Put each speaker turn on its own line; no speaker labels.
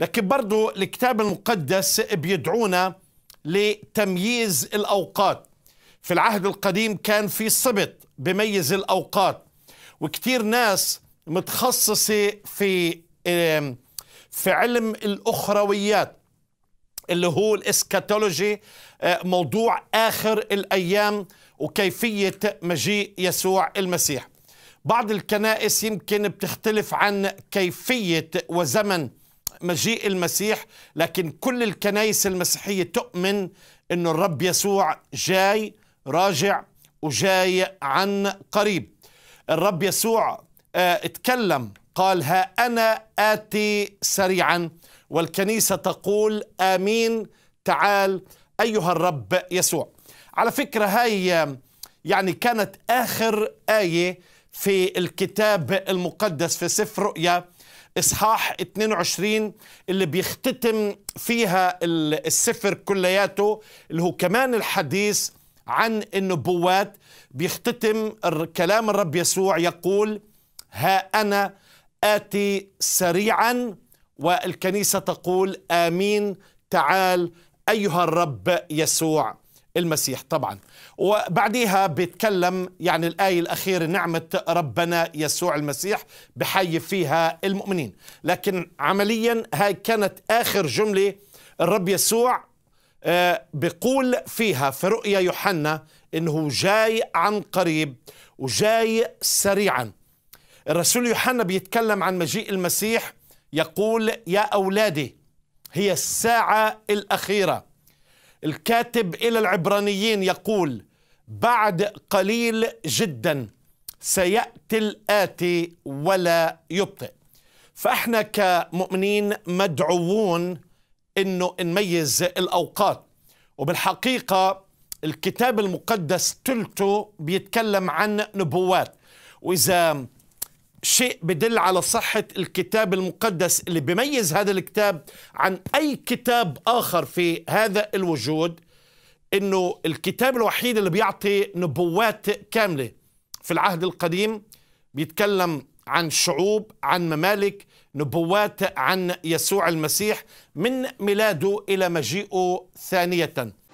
لكن برضو الكتاب المقدس بيدعونا لتمييز الأوقات في العهد القديم كان في سبط بميز الأوقات وكتير ناس متخصصة في في علم الأخرويات اللي هو الإسكاتولوجي آه، موضوع آخر الأيام وكيفية مجيء يسوع المسيح بعض الكنائس يمكن بتختلف عن كيفية وزمن مجيء المسيح لكن كل الكنائس المسيحية تؤمن أن الرب يسوع جاي راجع وجاي عن قريب الرب يسوع آه، اتكلم قال ها أنا آتي سريعا والكنيسة تقول آمين تعال أيها الرب يسوع على فكرة هاي آه، يعني كانت آخر آية في الكتاب المقدس في سفر رؤيا إصحاح 22 اللي بيختتم فيها السفر كلياته اللي هو كمان الحديث عن النبوات بيختتم كلام الرب يسوع يقول ها أنا آتي سريعا والكنيسة تقول آمين تعال أيها الرب يسوع المسيح طبعا وبعديها بيتكلم يعني الآية الأخيرة نعمة ربنا يسوع المسيح بحي فيها المؤمنين لكن عمليا هاي كانت آخر جملة الرب يسوع آه، بقول فيها في رؤيا يوحنا انه جاي عن قريب وجاي سريعا الرسول يوحنا بيتكلم عن مجيء المسيح يقول يا اولادي هي الساعه الاخيره الكاتب إلى العبرانيين يقول بعد قليل جدا سيأتي الآتي ولا يبطئ فإحنا كمؤمنين مدعوون أنه نميز الأوقات وبالحقيقة الكتاب المقدس تلته بيتكلم عن نبوات وإذا شيء بدل على صحة الكتاب المقدس اللي بيميز هذا الكتاب عن أي كتاب آخر في هذا الوجود إنه الكتاب الوحيد اللي بيعطي نبوات كاملة في العهد القديم بيتكلم عن شعوب عن ممالك نبوات عن يسوع المسيح من ميلاده إلى مجيئه ثانية